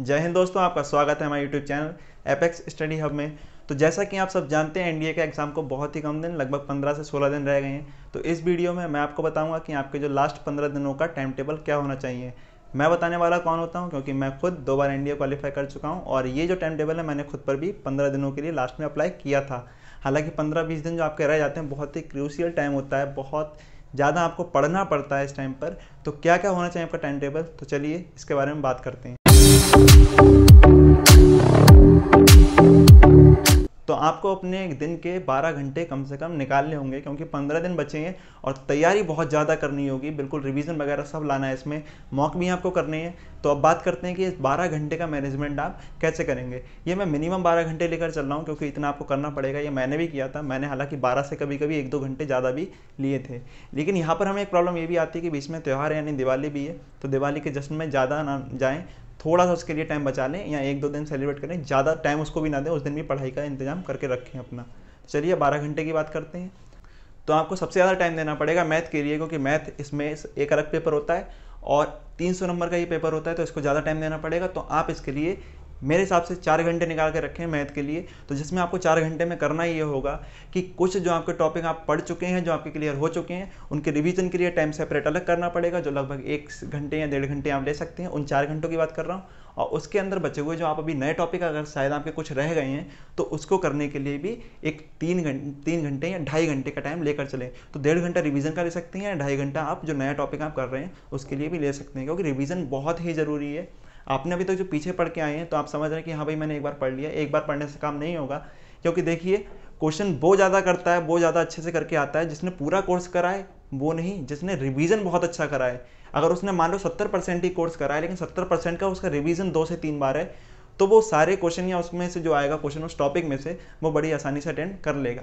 जय हिंद दोस्तों आपका स्वागत है हमारे YouTube channel Apex study hub में तो जैसा कि आप सब जानते हैं एनडीए के एग्ज़ाम को बहुत ही कम दिन लगभग 15 से 16 दिन रह गए हैं तो इस वीडियो में मैं आपको बताऊंगा कि आपके जो लास्ट 15 दिनों का टाइम टेबल क्या होना चाहिए मैं बताने वाला कौन होता हूँ क्योंकि मैं खुद दो बार एनडीए क्वालिफाई कर चुका हूँ और ये जो टाइम टेबल है मैंने खुद पर भी पंद्रह दिनों के लिए लास्ट में अप्लाई किया था हालांकि पंद्रह बीस दिन जो आपके रह जाते हैं बहुत ही क्रूसियल टाइम होता है बहुत ज़्यादा आपको पढ़ना पड़ता है इस टाइम पर तो क्या क्या होना चाहिए आपका टाइम टेबल तो चलिए इसके बारे में बात करते हैं तो आपको अपने एक दिन के 12 घंटे कम से कम निकालने होंगे क्योंकि 15 दिन बचे हैं और तैयारी बहुत ज़्यादा करनी होगी बिल्कुल रिवीजन वगैरह सब लाना है इसमें मॉक भी आपको करने हैं तो अब बात करते हैं कि इस 12 घंटे का मैनेजमेंट आप कैसे करेंगे ये मैं मिनिमम 12 घंटे लेकर चल रहा हूँ क्योंकि इतना आपको करना पड़ेगा ये मैंने भी किया था मैंने हालांकि बारह से कभी कभी एक दो घंटे ज़्यादा भी लिए थे लेकिन यहाँ पर हमें एक प्रॉब्लम ये भी आती है कि बीच में त्यौहार है यानी दिवाली भी है तो दिवाली के जश्न में ज़्यादा ना जाएँ थोड़ा सा उसके लिए टाइम बचा लें या एक दो दिन सेलिब्रेट करें ज़्यादा टाइम उसको भी ना दें उस दिन भी पढ़ाई का इंतजाम करके रखें अपना चलिए बारह घंटे की बात करते हैं तो आपको सबसे ज़्यादा टाइम देना पड़ेगा मैथ के लिए क्योंकि मैथ इसमें एक अलग पेपर होता है और 300 नंबर का ये पेपर होता है तो इसको ज़्यादा टाइम देना पड़ेगा तो आप इसके लिए मेरे हिसाब से चार घंटे निकाल के रखें मैथ के लिए तो जिसमें आपको चार घंटे में करना ये होगा कि कुछ जो आपके टॉपिक आप पढ़ चुके हैं जो आपके क्लियर हो चुके हैं उनके रिवीजन के लिए टाइम सेपरेट अलग करना पड़ेगा जो लगभग एक घंटे या डेढ़ घंटे आप ले सकते हैं उन चार घंटों की बात कर रहा हूँ और उसके अंदर बचे हुए जो आप अभी नए टॉपिक अगर शायद आपके कुछ रह गए हैं तो उसको करने के लिए भी एक तीन घंटे तीन घंटे या ढाई घंटे का टाइम लेकर चलें तो डेढ़ घंटा रिवीजन का ले सकते हैं या ढाई घंटा आप जो नया टॉपिक आप कर रहे हैं उसके लिए भी ले सकते हैं क्योंकि रिवीजन बहुत ही ज़रूरी है आपने अभी तक तो जो पीछे पढ़ के आए हैं तो आप समझ रहे हैं कि हाँ भाई मैंने एक बार पढ़ लिया एक बार पढ़ने से काम नहीं होगा क्योंकि देखिए क्वेश्चन वो ज़्यादा करता है वो ज़्यादा अच्छे से करके आता है जिसने पूरा कोर्स करा है वो नहीं जिसने रिवीजन बहुत अच्छा करा है अगर उसने मान लो सत्तर परसेंट ही कोर्स करा है लेकिन सत्तर परसेंट का उसका रिवीजन दो से तीन बार है तो वो सारे क्वेश्चन या उसमें से जो आएगा क्वेश्चन उस टॉपिक में से वो बड़ी आसानी से अटेंड कर लेगा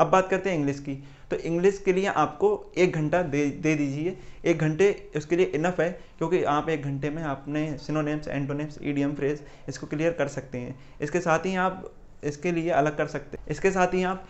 अब बात करते हैं इंग्लिश की तो इंग्लिश के लिए आपको एक घंटा दे दे दीजिए एक घंटे उसके लिए इनफ है क्योंकि आप एक घंटे में आपने सिनोनेम्स एंटोनेम्स ईडीएम फ्रेज इसको क्लियर कर सकते हैं इसके साथ ही आप इसके लिए अलग कर सकते हैं इसके साथ ही आप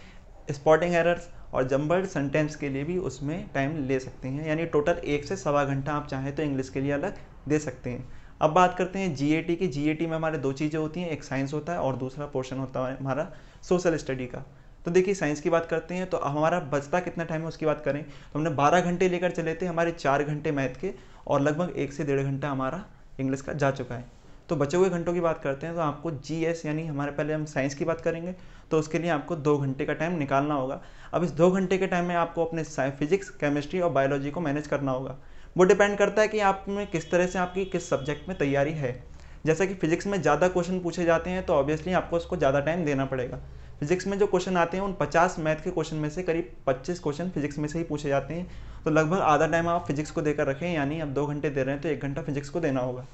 स्पॉटिंग एरर्स और जम्बर्ड सेंटेंस के लिए भी उसमें टाइम ले सकते हैं यानी टोटल एक से सवा घंटा आप चाहें तो इंग्लिश के लिए अलग दे सकते हैं अब बात करते हैं जी की जी में हमारे दो चीज़ें होती हैं एक साइंस होता है और दूसरा पोर्शन होता है हमारा सोशल स्टडी का तो देखिए साइंस की बात करते हैं तो हमारा बचता कितना टाइम है उसकी बात करें तो हमने 12 घंटे लेकर चले थे हमारे चार घंटे मैथ के और लगभग एक से डेढ़ घंटा हमारा इंग्लिश का जा चुका है तो बचे हुए घंटों की बात करते हैं तो आपको जी एस यानी हमारे पहले हम साइंस की बात करेंगे तो उसके लिए आपको दो घंटे का टाइम निकालना होगा अब इस दो घंटे के टाइम में आपको अपने फिजिक्स केमिस्ट्री और बायोलॉजी को मैनेज करना होगा वो डिपेंड करता है कि आप में किस तरह से आपकी किस सब्जेक्ट में तैयारी है जैसा कि फिजिक्स में ज़्यादा क्वेश्चन पूछे जाते हैं तो ऑब्वियसली आपको उसको ज़्यादा टाइम देना पड़ेगा फिजिक्स में जो क्वेश्चन आते हैं उन 50 मैथ के क्वेश्चन में से करीब 25 क्वेश्चन फिजिक्स में से ही पूछे जाते हैं तो लगभग आधा टाइम आप फिजिक्स को देकर रखें यानी आप दो घंटे दे रहे हैं तो एक घंटा फिजिक्स को देना होगा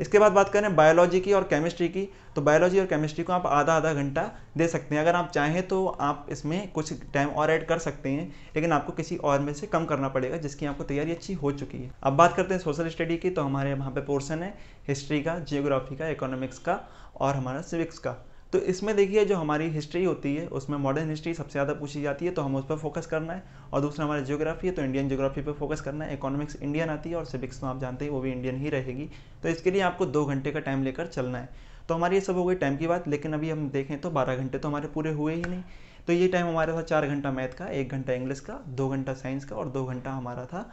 इसके बाद बात करें बायोलॉजी की और केमिस्ट्री की तो बायोलॉजी और केमिस्ट्री को आप आधा आधा घंटा दे सकते हैं अगर आप चाहें तो आप इसमें कुछ टाइम और ऐड कर सकते हैं लेकिन आपको किसी और में से कम करना पड़ेगा जिसकी आपको तैयारी अच्छी हो चुकी है अब बात करते हैं सोशल स्टडी की तो हमारे वहाँ पर पोर्सन है हिस्ट्री का जियोग्राफी का इकोनॉमिक्स का और हमारा सिविक्स का तो इसमें देखिए जो हमारी हिस्ट्री होती है उसमें मॉडर्न हिस्ट्री सबसे ज़्यादा पूछी जाती है तो हम उस पर फोकस करना है और दूसरा हमारा जियोग्राफी है तो इंडियन जियोग्राफी पर फोकस करना है इकोनॉमिक्स इंडियन आती है और सिविक्स तो आप जानते हैं वो भी इंडियन ही रहेगी तो इसके लिए आपको दो घंटे का टाइम लेकर चलना है तो हमारी ये सब हो गई टाइम की बात लेकिन अभी हम देखें तो बारह घंटे तो हमारे पूरे हुए ही नहीं तो ये टाइम हमारा था चार घंटा मैथ का एक घंटा इंग्लिश का दो घंटा साइंस का और दो घंटा हमारा था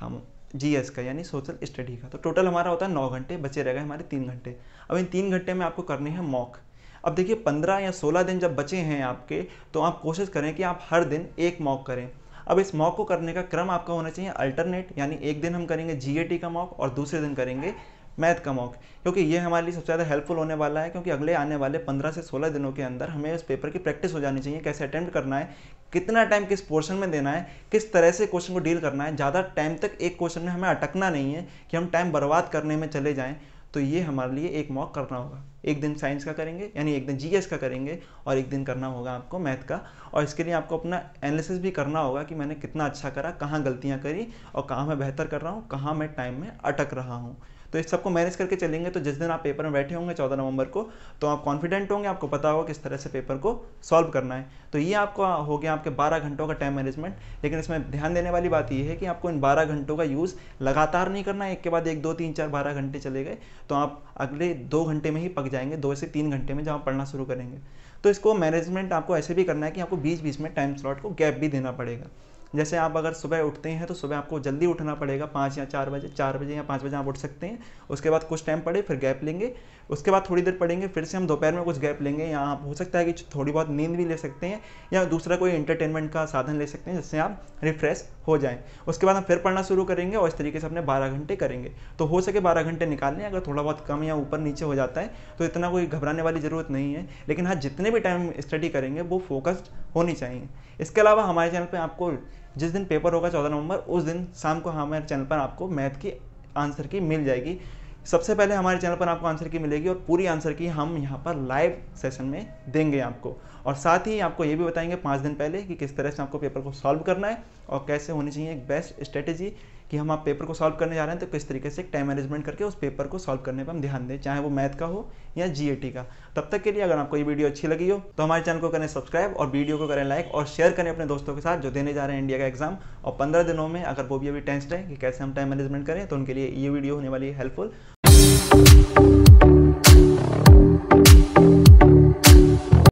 हम जीएस का यानी सोशल स्टडी का तो टोटल हमारा होता है नौ घंटे बचे रह गए हमारे तीन घंटे अब इन तीन घंटे में आपको करनी है मॉक अब देखिए पंद्रह या सोलह दिन जब बचे हैं आपके तो आप कोशिश करें कि आप हर दिन एक मॉक करें अब इस मॉक को करने का क्रम आपका होना चाहिए अल्टरनेट यानी एक दिन हम करेंगे जी का मॉक और दूसरे दिन करेंगे मैथ का मॉक क्योंकि ये हमारे लिए सबसे ज़्यादा हेल्पफुल होने वाला है क्योंकि अगले आने वाले 15 से 16 दिनों के अंदर हमें उस पेपर की प्रैक्टिस हो जानी चाहिए कैसे अटैम्प्ट करना है कितना टाइम किस पोर्शन में देना है किस तरह से क्वेश्चन को डील करना है ज़्यादा टाइम तक एक क्वेश्चन में हमें अटकना नहीं है कि हम टाइम बर्बाद करने में चले जाएँ तो ये हमारे लिए एक मॉक करना होगा एक दिन साइंस का करेंगे यानी एक दिन जीएस का करेंगे और एक दिन करना होगा आपको मैथ का और इसके लिए आपको अपना एनालिसिस भी करना होगा कि मैंने कितना अच्छा करा कहाँ गलतियाँ करी और कहाँ मैं बेहतर कर रहा हूँ कहाँ मैं टाइम में अटक रहा हूँ तो इस सबको मैनेज करके चलेंगे तो जिस दिन आप पेपर में बैठे होंगे चौदह नवंबर को तो आप कॉन्फिडेंट होंगे आपको पता होगा किस तरह से पेपर को सॉल्व करना है तो ये आपको हो गया आपके बारह घंटों का टाइम मैनेजमेंट लेकिन इसमें ध्यान देने वाली बात यह है कि आपको इन बारह घंटों का यूज़ लगातार नहीं करना है एक के बाद एक दो तीन चार बारह घंटे चले गए तो आप अगले दो घंटे में ही पक जाएंगे दो से तीन घंटे में आप पढ़ना शुरू करेंगे तो इसको मैनेजमेंट आपको ऐसे भी करना है कि आपको बीच बीच में टाइम स्लॉट को गैप भी देना पड़ेगा जैसे आप अगर सुबह उठते हैं तो सुबह आपको जल्दी उठना पड़ेगा पाँच या चार बजे चार बजे या पाँच बजे आप उठ सकते हैं उसके बाद कुछ टाइम पड़े फिर गैप लेंगे उसके बाद थोड़ी देर पड़ेंगे फिर से हम दोपहर में कुछ गैप लेंगे या आप हो सकता है कि थोड़ी बहुत नींद भी ले सकते हैं या दूसरा कोई इंटरटेनमेंट का साधन ले सकते हैं जिससे आप रिफ्रेश हो जाएँ उसके बाद हम फिर पढ़ना शुरू करेंगे और इस तरीके से अपने बारह घंटे करेंगे तो हो सके बारह घंटे निकाल लें अगर थोड़ा बहुत कम या ऊपर नीचे हो जाता है तो इतना कोई घबराने वाली ज़रूरत नहीं है लेकिन हाँ जितने भी टाइम स्टडी करेंगे वो फोकस्ड होनी चाहिए इसके अलावा हमारे चैनल पर आपको जिस दिन पेपर होगा चौदह नवंबर उस दिन शाम को हमारे चैनल पर आपको मैथ की आंसर की मिल जाएगी सबसे पहले हमारे चैनल पर आपको आंसर की मिलेगी और पूरी आंसर की हम यहाँ पर लाइव सेशन में देंगे आपको और साथ ही आपको ये भी बताएंगे पाँच दिन पहले कि किस तरह से आपको पेपर को सॉल्व करना है और कैसे होनी चाहिए एक बेस्ट स्ट्रेटेजी कि हम आप पेपर को सॉल्व करने जा रहे हैं तो किस तरीके से टाइम मैनेजमेंट करके उस पेपर को सॉल्व करने पर हम ध्यान दें चाहे वो मैथ का हो या जीएटी का तब तक के लिए अगर आपको ये वीडियो अच्छी लगी हो तो हमारे चैनल को करें सब्सक्राइब और वीडियो को करें लाइक और शेयर करें अपने दोस्तों के साथ जो देने जा रहे हैं इंडिया का एग्जाम और पंद्रह दिनों में अगर वो भी अभी टेंस्ट है कि कैसे हम टाइम मैनेजमेंट करें तो उनके लिए ये वीडियो होने वाली है हेल्पफुल